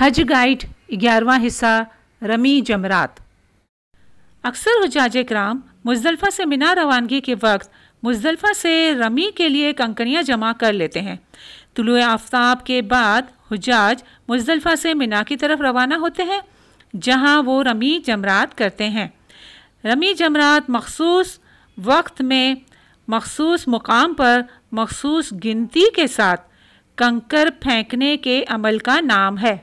हज गाइड ग्यारहवा हिस्सा रमी जमरात अक्सर हजाज कराम मुजलफ़ा से मिना रवानगी के वक्त मुजलफ़ा से रमी के लिए कंकनियाँ जमा कर लेते हैं तुलु आफ्ताब के बाद हजाज मुजलफ़ा से मिना की तरफ रवाना होते हैं जहाँ वो रमी जमरात करते हैं रमी जमरात मखसूस वक्त में मखसूस मुकाम पर मखसूस गिनती के साथ कंकर फेंकने के अमल का नाम है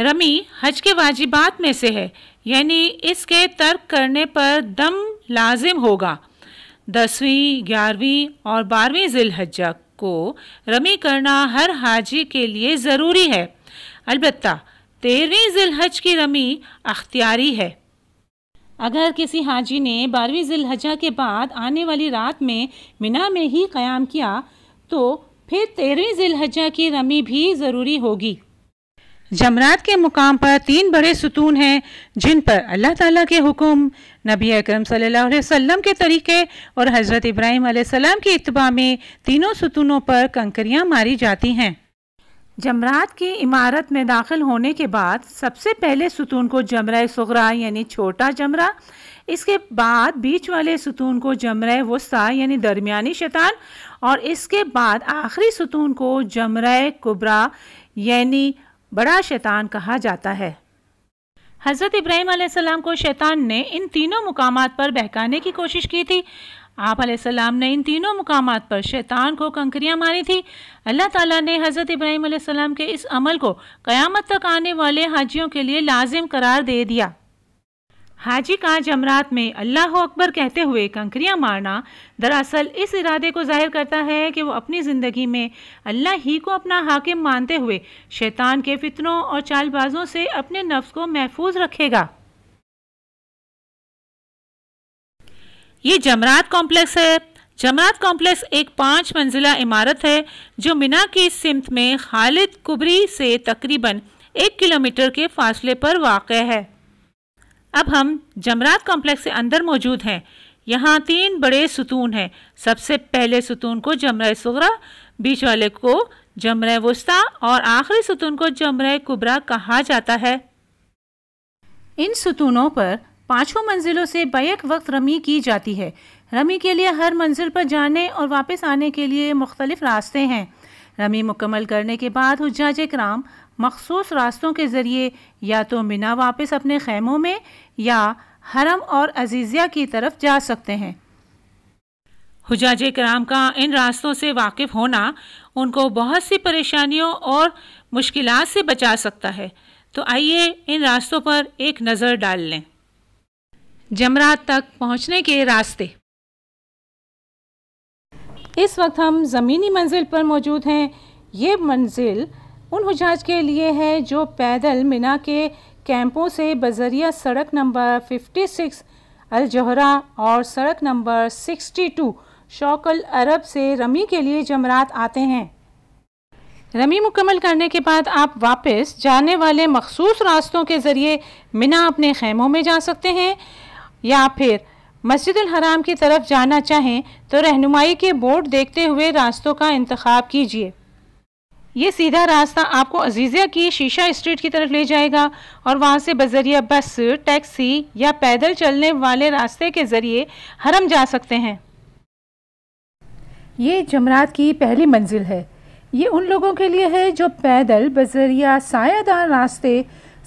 रमी हज के वाजिबात में से है यानी इसके तर्क करने पर दम लाजिम होगा दसवीं ग्यारहवीं और बारहवीं जिलहजा को रमी करना हर हाजी के लिए ज़रूरी है अलबत् तेरहवीं जिलहज की रमी अख्तियारी है अगर किसी हाजी ने बारहवीं जिलहजा के बाद आने वाली रात में मिना में ही क़याम किया तो फिर तेरहवीं जिलहजा की रमी भी ज़रूरी होगी जमरात के मुकाम पर तीन बड़े सुतून हैं जिन पर अल्लाह ताला के हुक्म नबी अकरम सल्लल्लाहु अलैहि वसल्लम के तरीके और हज़रत इब्राहिम सलाम की इतबा में तीनों सुतूनों पर कंकरियाँ मारी जाती हैं जमरात की इमारत में दाखिल होने के बाद सबसे पहले सुतून को जमरा सगरा यानी छोटा जमरा इसके बाद बीच वाले सुतून को जमरा वस्ता यानी दरमियानी शैतान और इसके बाद आखिरी सुतून को जमरा कुबरा यानी बड़ा शैतान कहा जाता है हज़रत इब्राहिम आसमाम को शैतान ने इन तीनों मुकाम पर बहकाने की कोशिश की थी आप आसमाम ने इन तीनों मुकाम पर शैतान को कंकरियाँ मारी थी अल्लाह ताला ने हज़रत इब्राहिम आसमाम के इस अमल को क़यामत तक आने वाले हाजियों के लिए लाजिम करार दे दिया हाजी का जमरात में अल्लाह अकबर कहते हुए कंकरियाँ मारना दरअसल इस इरादे को जाहिर करता है कि वो अपनी ज़िंदगी में अल्लाह ही को अपना हाकिम मानते हुए शैतान के फितरों और चालबाजों से अपने नफ्स को महफूज रखेगा ये जमरात कॉम्प्लेक्स है जमरात कॉम्प्लेक्स एक पाँच मंजिला इमारत है जो मिना की सिमत में खालिद कुबरी से तकरीबन एक किलोमीटर के फासले पर वाक़ है अब हम जमरात कॉम्प्लेक्स के अंदर मौजूद हैं यहाँ तीन बड़े सुतून हैं सबसे पहले सुतून को जमरा सगरा बीच वाले को जमरा वस्ता और आखिरी सुतून को जमरा कुबरा कहा जाता है इन सुतूनों पर पांचों मंजिलों से बैक वक्त रमी की जाती है रमी के लिए हर मंजिल पर जाने और वापस आने के लिए मुख्तलिफ रास्ते हैं रमी मुकम्मल करने के बाद हजाज कराम मखसूस रास्तों के ज़रिए या तो मिना वापस अपने खैमों में या हरम और अजीज़िया की तरफ जा सकते हैं हजाज कराम का इन रास्तों से वाकिफ़ होना उनको बहुत सी परेशानियों और मुश्किल से बचा सकता है तो आइए इन रास्तों पर एक नज़र डाल लें जमरात तक पहुंचने के रास्ते इस वक्त हम ज़मीनी मंजिल पर मौजूद हैं ये मंजिल उन हजाज के लिए है जो पैदल मिना के कैंपों से बजरिया सड़क नंबर 56 अलजहरा और सड़क नंबर 62 शौकल अरब से रमी के लिए जमरात आते हैं रमी मुकम्मल करने के बाद आप वापस जाने वाले मखसूस रास्तों के ज़रिए मिना अपने खैमों में जा सकते हैं या फिर मस्जिद हराम की तरफ जाना चाहें तो रहनुमाई के बोर्ड देखते हुए रास्तों का इंतखब कीजिए ये सीधा रास्ता आपको अजीज़िया की शीशा स्ट्रीट की तरफ ले जाएगा और वहाँ से बजरिया बस टैक्सी या पैदल चलने वाले रास्ते के ज़रिए हरम जा सकते हैं ये जमरात की पहली मंजिल है ये उन लोगों के लिए है जो पैदल बजरिया सायादार रास्ते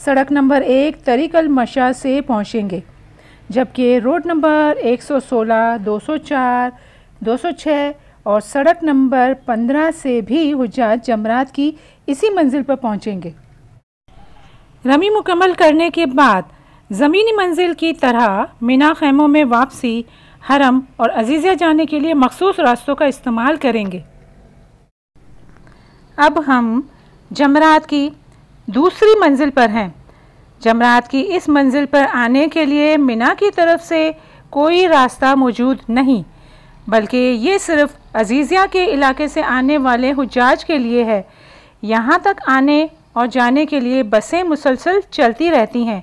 सड़क नंबर एक तरीकल मशा से पहुँचेंगे जबकि रोड नंबर 116, 204, 206 और सड़क नंबर 15 से भी हुजात जमरात की इसी मंजिल पर पहुंचेंगे रमी मुकम्मल करने के बाद ज़मीनी मंजिल की तरह मिना खैमों में वापसी हरम और अजीज़ा जाने के लिए मखसूस रास्तों का इस्तेमाल करेंगे अब हम जमरात की दूसरी मंजिल पर हैं जमरात की इस मंजिल पर आने के लिए मिना की तरफ से कोई रास्ता मौजूद नहीं बल्कि ये सिर्फ अजीज़िया के इलाके से आने वाले हजाज के लिए है यहाँ तक आने और जाने के लिए बसें मुसलसल चलती रहती हैं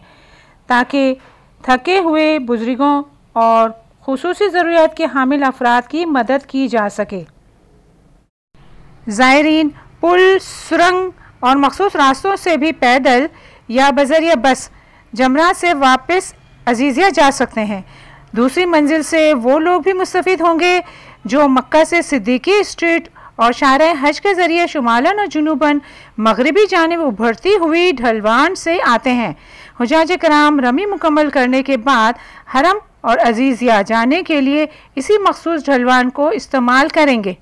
ताकि थके हुए बुज़ुर्गों और खसूस ज़रूरियात के हामिल अफराद की मदद की जा सके ज़ायरीन पुल सुरंग और मखसूस रास्तों से भी पैदल या बजरिया बस जमरा से वापस अजीज़िया जा सकते हैं दूसरी मंजिल से वो लोग भी मुस्तफ़ होंगे जो मक्का से सिद्दीकी स्ट्रीट और शार हज के ज़रिए शुमालन और जुनूबन मगरबी जानब उभरती हुई ढलवान से आते हैं हजाज कराम रमी मुकम्मल करने के बाद हरम और अजीज़िया जाने के लिए इसी मखसूस ढलवान को इस्तेमाल करेंगे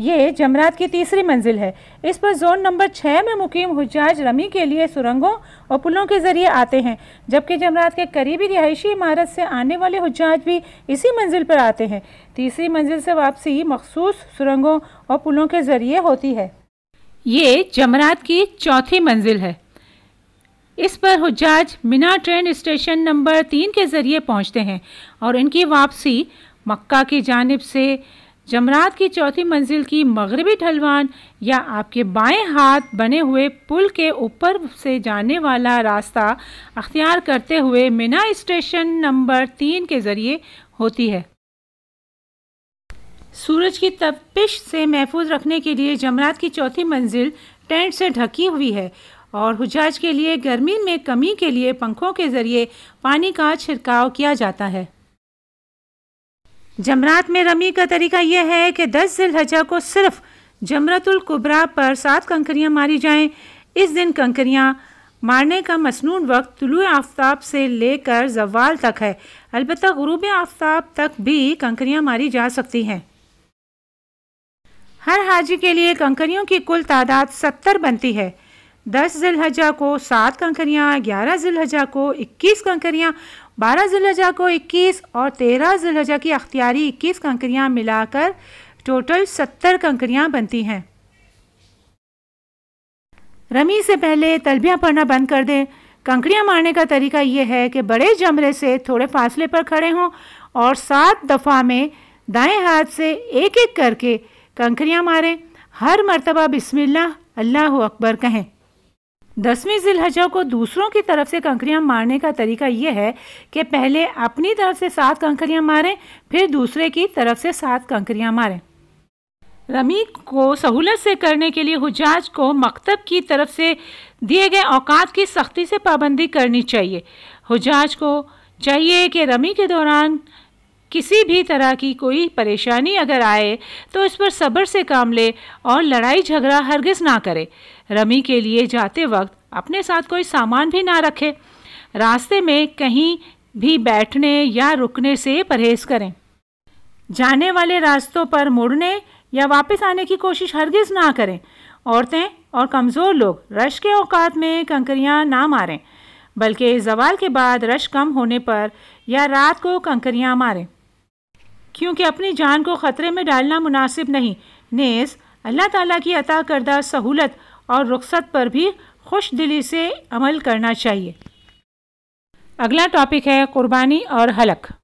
ये जमरात की तीसरी मंजिल है इस पर जोन नंबर छः में मुकीम हुजाज रमी के लिए सुरंगों और पुलों के ज़रिए आते हैं जबकि जमरात के करीबी रिहायशी इमारत से आने वाले हुजाज भी इसी मंजिल पर आते हैं तीसरी मंजिल से वापसी मखसूस सुरंगों और पुलों के ज़रिए होती है ये जमरात की चौथी मंजिल है इस पर हुजाज मिना ट्रेन स्टेशन नंबर तीन के ज़रिए पहुँचते हैं और इनकी वापसी मक्का की जानब से जमरात की चौथी मंजिल की मगरबी ढलवान या आपके बाएं हाथ बने हुए पुल के ऊपर से जाने वाला रास्ता अख्तियार करते हुए मिना स्टेशन नंबर तीन के ज़रिए होती है सूरज की तपिश से महफूज रखने के लिए जमरात की चौथी मंजिल टेंट से ढकी हुई है और हुजाज के लिए गर्मी में कमी के लिए पंखों के ज़रिए पानी का छिड़काव किया जाता है जमरात में रमी का तरीका यह है कि दस जिलहजा को सिर्फ जमरतुल कुबरा पर सात कंकरियाँ मारी जाएं इस दिन कंकरियाँ मारने का मसनून वक्त तुलु आफ्ताब से लेकर जवाल तक है अलबत् गुरूब आफ्ताब तक भी कंकरियाँ मारी जा सकती हैं हर हाजी के लिए कंकरियों की कुल तादाद सत्तर बनती है दस जिलहजा को सात कंकरियाँ ग्यारह जिलहजा को इक्कीस कंकरियाँ बारह जिलहजा को इक्कीस और तेरह जिलहजा की अख्तियारी इक्कीस कंकरियाँ मिलाकर टोटल सत्तर कंकरियाँ बनती हैं रमी से पहले तलबियाँ पढ़ना बंद कर दें कंकड़ियाँ मारने का तरीका ये है कि बड़े जमरे से थोड़े फासले पर खड़े हों और सात दफ़ा में दाएं हाथ से एक एक करके कंकड़ियाँ मारें हर मरतबा बिस्मिल्लाह अल्लाह अकबर कहें दसवीं जिलहजा को दूसरों की तरफ से कंकरियां मारने का तरीका यह है कि पहले अपनी तरफ से सात कंकरियां मारें फिर दूसरे की तरफ से सात कंकरियां मारें रमी को सहूलत से करने के लिए हुजाज को मकतब की तरफ से दिए गए औकात की सख्ती से पाबंदी करनी चाहिए हुजाज को चाहिए कि रमी के दौरान किसी भी तरह की कोई परेशानी अगर आए तो इस पर सब्र से काम ले और लड़ाई झगड़ा हरगिज ना करे रमी के लिए जाते वक्त अपने साथ कोई सामान भी ना रखे रास्ते में कहीं भी बैठने या रुकने से परहेज करें जाने वाले रास्तों पर मुड़ने या वापस आने की कोशिश हरगिज़ ना करें औरतें और कमज़ोर लोग रश के औकात में कंकरियाँ ना मारें बल्कि जवाल के बाद रश कम होने पर या रात को कंकरियाँ मारें क्योंकि अपनी जान को ख़तरे में डालना मुनासिब नहीं नेज़ अल्लाह ताला की अता करदा सहूलत और रुखसत पर भी खुश दिली से अमल करना चाहिए अगला टॉपिक है क़ुरबानी और हलक